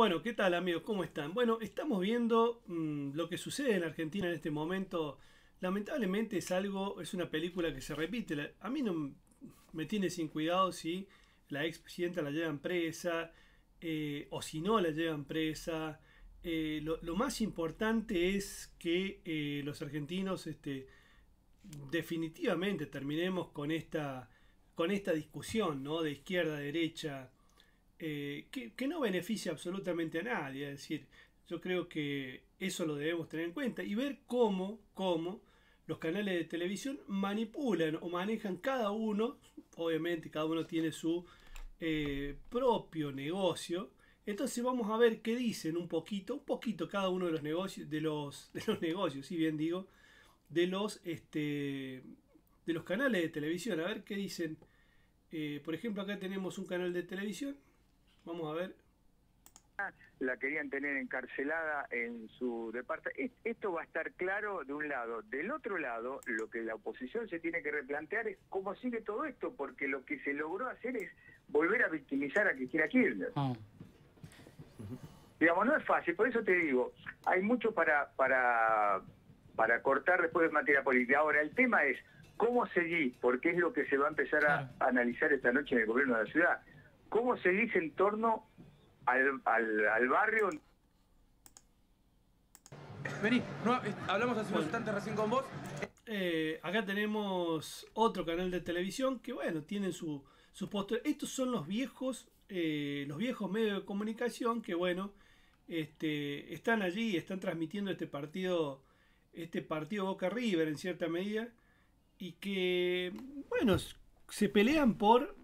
Bueno, ¿qué tal amigos? ¿Cómo están? Bueno, estamos viendo mm, lo que sucede en Argentina en este momento. Lamentablemente es algo, es una película que se repite. A mí no me tiene sin cuidado si la expresidenta la llevan presa eh, o si no la llevan presa. Eh, lo, más importante es que eh, los argentinos este, definitivamente terminemos con esta, con esta discusión ¿no? de izquierda, derecha, eh, que, no beneficia absolutamente a nadie. Es decir, yo creo que eso lo debemos tener en cuenta y ver cómo, cómo los canales de televisión manipulan o manejan cada uno, obviamente cada uno tiene su eh, propio negocio, entonces vamos a ver qué dicen un poquito, un poquito cada uno de los negocios, de los, negocios, si bien digo, de los, este, de los canales de televisión. A ver qué dicen. Eh, por ejemplo, acá tenemos un canal de televisión Vamos a ver. La querían tener encarcelada en su departamento. Esto va a estar claro de un lado. Del otro lado, lo que la oposición se tiene que replantear es cómo sigue todo esto, porque lo que se logró hacer es volver a victimizar a Cristina Kirchner. Ah. Digamos, no es fácil, por eso te digo, hay mucho para, para, para cortar después de materia política. Ahora, el tema es cómo seguir, porque es lo que se va a empezar a analizar esta noche en el gobierno de la ciudad cómo se dice en torno al, barrio. Vení, hablamos hace un instante recién con vos. Eh, acá tenemos otro canal de televisión que, bueno, tienen su, su Estos son los viejos, eh, los viejos medios de comunicación que, bueno, este, están allí están transmitiendo este partido, este partido Boca River en cierta medida. Y que, bueno, se pelean por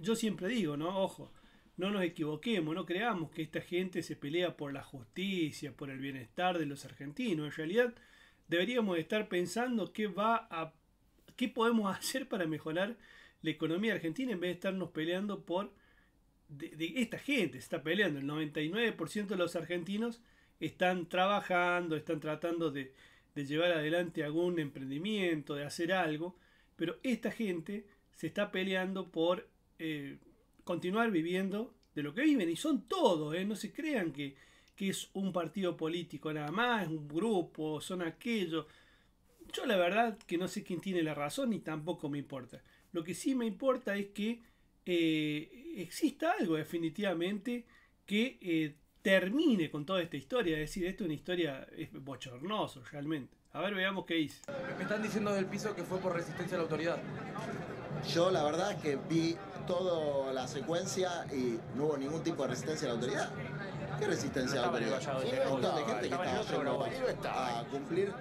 yo siempre digo, ¿no? Ojo, no nos equivoquemos, no creamos que esta gente se pelea por la justicia, por el bienestar de los argentinos. En realidad, deberíamos estar pensando qué va a qué podemos hacer para mejorar la economía argentina en vez de estarnos peleando por esta gente se está peleando, el 99% de los argentinos están trabajando, están tratando de, de llevar adelante algún emprendimiento, de hacer algo, pero esta gente se está peleando por eh, continuar viviendo de lo que viven. Y son todos, ¿eh? no se crean que, que es un partido político nada más, es un grupo, son aquello. Yo la verdad que no sé quién tiene la razón y tampoco me importa. Lo que sí me importa es que eh, exista algo definitivamente que termine con toda esta historia. Es decir, esto es una historia bochornosa realmente. A ver, veamos qué dice. Me están diciendo del piso que fue por resistencia a la autoridad. Yo la verdad es que vi toda la secuencia y no hubo ningún tipo de resistencia a la autoridad. ¿Qué resistencia de la autoridad? un montón de gente que estaba, a, cumplir.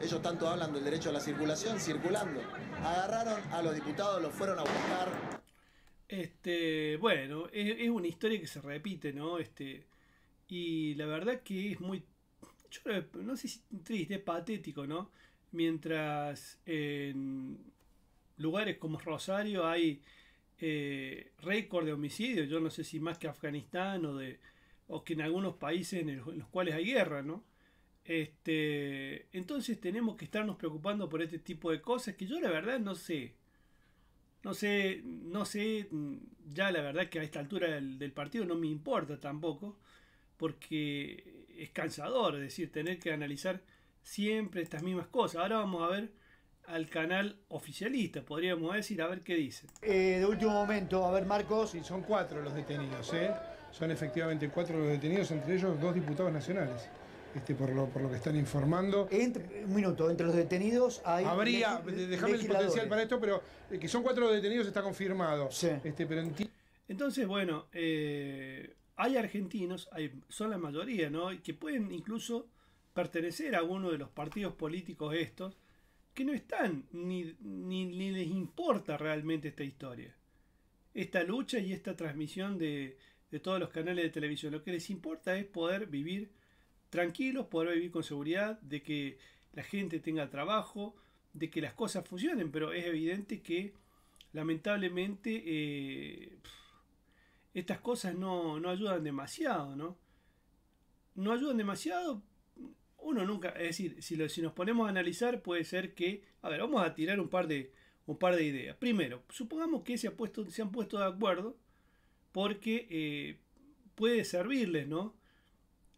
Ellos tanto hablan del derecho a la circulación, circulando. Agarraron a los diputados, los fueron a buscar. Este, bueno, es, una historia que se repite, ¿no? Este, y la verdad que es muy, yo no sé si triste, es patético, ¿no? Mientras lugares como Rosario hay eh, récord de homicidios, yo no sé si más que Afganistán o, de, que en algunos países en, los cuales hay guerra, ¿no? Este, entonces tenemos que estarnos preocupando por este tipo de cosas que yo la verdad no sé. No sé, no sé, mm, ya la verdad que a esta altura del, del partido no me importa tampoco, porque es cansador, es decir, tener que analizar siempre estas mismas cosas. Ahora vamos a ver al canal oficialista, podríamos decir, a ver qué dice. Eh, de último momento, a ver Marcos, y son cuatro los detenidos, ¿eh? son efectivamente cuatro los detenidos, entre ellos dos diputados nacionales. Este, por, lo, por lo que están informando. un minuto, entre los detenidos hay. Habría, déjame el potencial para esto, pero eh, que son cuatro los detenidos está confirmado. Sí. Este, pero Entonces, bueno, eh, hay argentinos, hay, son la mayoría, ¿no? Que pueden incluso pertenecer a uno de los partidos políticos estos que no están, ni, les importa realmente esta historia. Esta lucha y esta transmisión de, todos los canales de televisión. Lo que les importa es poder vivir tranquilos, poder vivir con seguridad, de que la gente tenga trabajo, de que las cosas funcionen, pero es evidente que lamentablemente eh, estas cosas no, no ayudan demasiado, ¿no? No ayudan demasiado nunca, es decir, si, nos ponemos a analizar, puede ser que, a ver, vamos a tirar un par de, un par de ideas. Primero, supongamos que se, puesto, se han puesto de acuerdo porque eh, puede servirles, ¿no?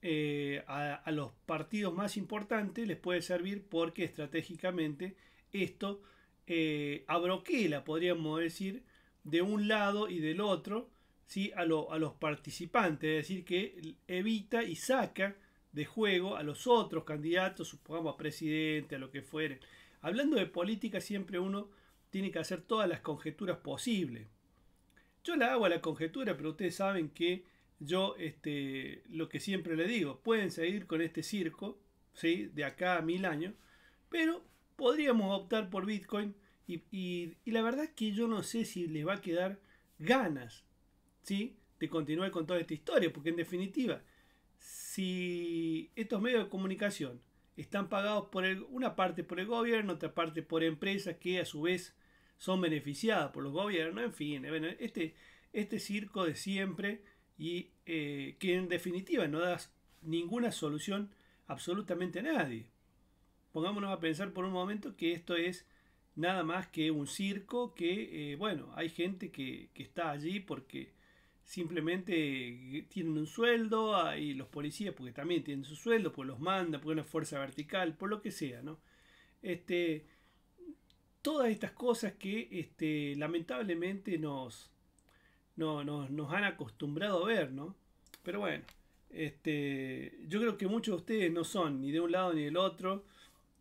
Eh, a, los partidos más importantes les puede servir porque estratégicamente esto eh, abroquela, podríamos decir, de un lado y del otro, ¿sí? a, a los participantes, es decir, que evita y saca de juego a los otros candidatos, supongamos a presidente, a lo que fuere. Hablando de política, siempre uno tiene que hacer todas las conjeturas posibles. Yo la hago a la conjetura, pero ustedes saben que yo este, lo que siempre le digo, pueden seguir con este circo, ¿sí? de acá a mil años, pero podríamos optar por Bitcoin y, la verdad es que yo no sé si les va a quedar ganas ¿sí? de continuar con toda esta historia, porque en definitiva, si estos medios de comunicación están pagados por una parte por el gobierno, otra parte por empresas que a su vez son beneficiadas por los gobiernos, en fin, eh, este, este circo de siempre y eh, que en definitiva no da ninguna solución absolutamente a nadie. Pongámonos a pensar por un momento que esto es nada más que un circo que, eh, bueno, hay gente que, que está allí porque simplemente eh, tienen un sueldo y los policías porque también tienen su sueldo, pues los manda, por una fuerza vertical, por lo que sea, ¿no? Este, todas estas cosas que este, lamentablemente nos, no, nos han acostumbrado a ver, ¿no? Pero bueno, este, yo creo que muchos de ustedes no son ni de un lado ni del otro,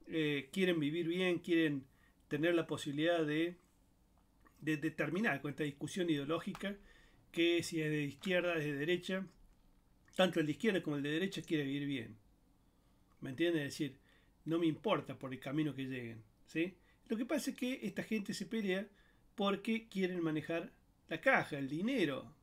eh, quieren vivir bien, quieren tener la posibilidad de, de, de terminar con esta discusión ideológica que si es de izquierda, es de derecha, tanto el de izquierda como el de derecha quiere vivir bien. ¿Me entiende Es decir, no me importa por el camino que lleguen. ¿sí? Lo que pasa es que esta gente se pelea porque quieren manejar la caja, el dinero.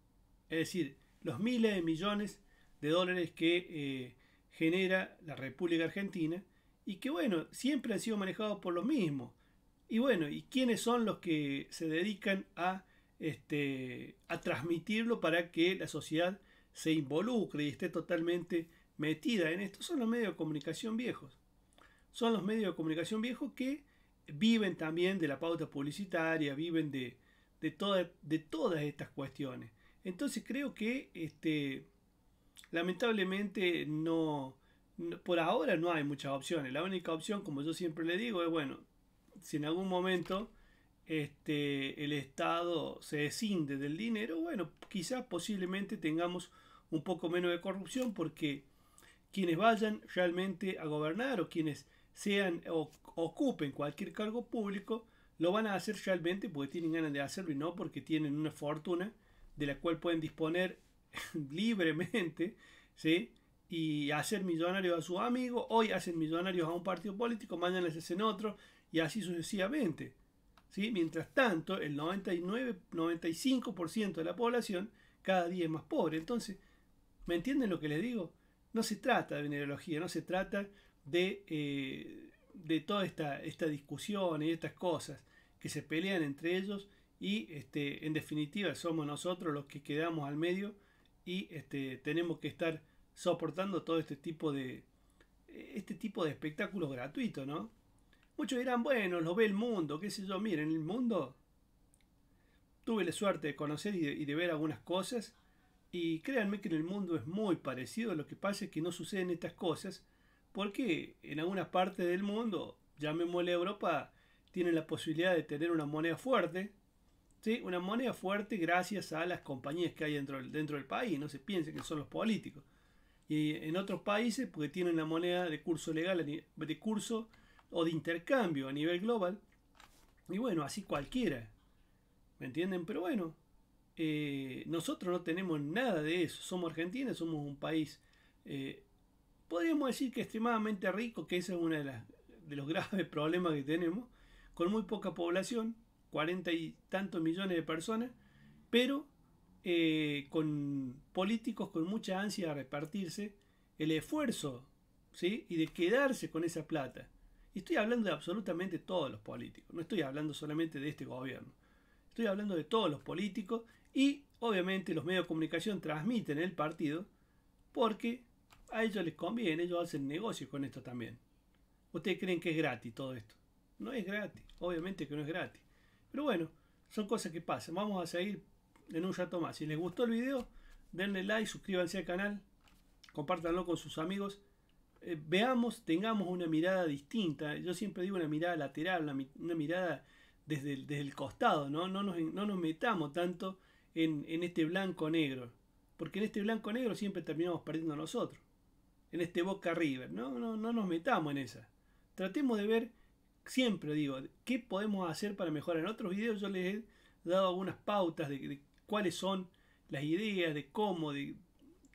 Es decir, los miles de millones de dólares que eh, genera la República Argentina y que bueno, siempre han sido manejados por los mismos. Y bueno, ¿y quiénes son los que se dedican a este, a transmitirlo para que la sociedad se involucre y esté totalmente metida en esto. Son los medios de comunicación viejos. Son los medios de comunicación viejos que viven también de la pauta publicitaria, viven de, de, de todas estas cuestiones. Entonces creo que este, lamentablemente no, por ahora no hay muchas opciones. La única opción, como yo siempre le digo, es bueno, si en algún momento este, el Estado se descinde del dinero, bueno, quizás posiblemente tengamos un poco menos de corrupción porque quienes vayan realmente a gobernar o quienes sean o ocupen cualquier cargo público, lo van a hacer realmente porque tienen ganas de hacerlo y no porque tienen una fortuna de la cual pueden disponer libremente, ¿sí? Y hacer millonarios a sus amigos, hoy hacen millonarios a un partido político, mañana les hacen otro, y así sucesivamente. Mientras tanto, el 99, 95% de la población cada día es más pobre. Entonces, ¿me entienden lo que les digo? No se trata de venerología, no se trata de, eh, de toda esta, esta discusión y estas cosas que se pelean entre ellos y este, en definitiva somos nosotros los que quedamos al medio y este, tenemos que estar soportando todo este tipo de este tipo de espectáculos gratuitos, ¿no? Muchos dirán, bueno, lo ve el mundo, qué sé yo, miren, el mundo. Tuve la suerte de conocer y de, ver algunas cosas, y créanme que en el mundo es muy parecido, lo que pasa es que no suceden estas cosas, porque en algunas partes del mundo, me llamémosle Europa, tienen la posibilidad de tener una moneda fuerte, ¿sí? una moneda fuerte gracias a las compañías que hay dentro del, dentro del país, no se piensen que son los políticos. Y en otros países, porque tienen la moneda de curso legal, de curso o de intercambio a nivel global. Y bueno, así cualquiera. ¿Me entienden? Pero bueno, eh, nosotros no tenemos nada de eso. Somos argentinos somos un país, eh, podríamos decir que extremadamente rico, que ese es uno de, los graves problemas que tenemos, con muy poca población, cuarenta y tantos millones de personas, pero eh, con políticos con mucha ansia de repartirse el esfuerzo ¿sí? y de quedarse con esa plata. Y estoy hablando de absolutamente todos los políticos, no estoy hablando solamente de este gobierno. Estoy hablando de todos los políticos y obviamente los medios de comunicación transmiten el partido porque a ellos les conviene, ellos hacen negocios con esto también. ¿Ustedes creen que es gratis todo esto? No es gratis, obviamente que no es gratis. Pero bueno, son cosas que pasan. Vamos a seguir en un rato más. Si les gustó el video, denle like, suscríbanse al canal, compártanlo con sus amigos eh, veamos, tengamos una mirada distinta. Yo siempre digo una mirada lateral, una, mirada desde el, costado, ¿no? nos, metamos tanto en, este blanco-negro, porque en este blanco-negro siempre terminamos perdiendo nosotros, en este Boca arriba, ¿no? No, nos metamos en esa. Tratemos de ver, siempre digo, qué podemos hacer para mejorar. En otros videos yo les he dado algunas pautas de, de cuáles son las ideas, de cómo, de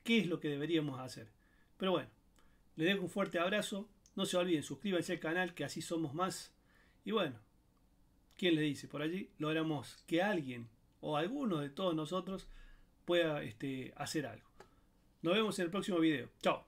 qué es lo que deberíamos hacer. Pero bueno, les dejo un fuerte abrazo. No se olviden, suscríbanse al canal, que así somos más. Y bueno, ¿quién le dice? Por allí logramos que alguien o alguno de todos nosotros pueda este, hacer algo. Nos vemos en el próximo video. Chao.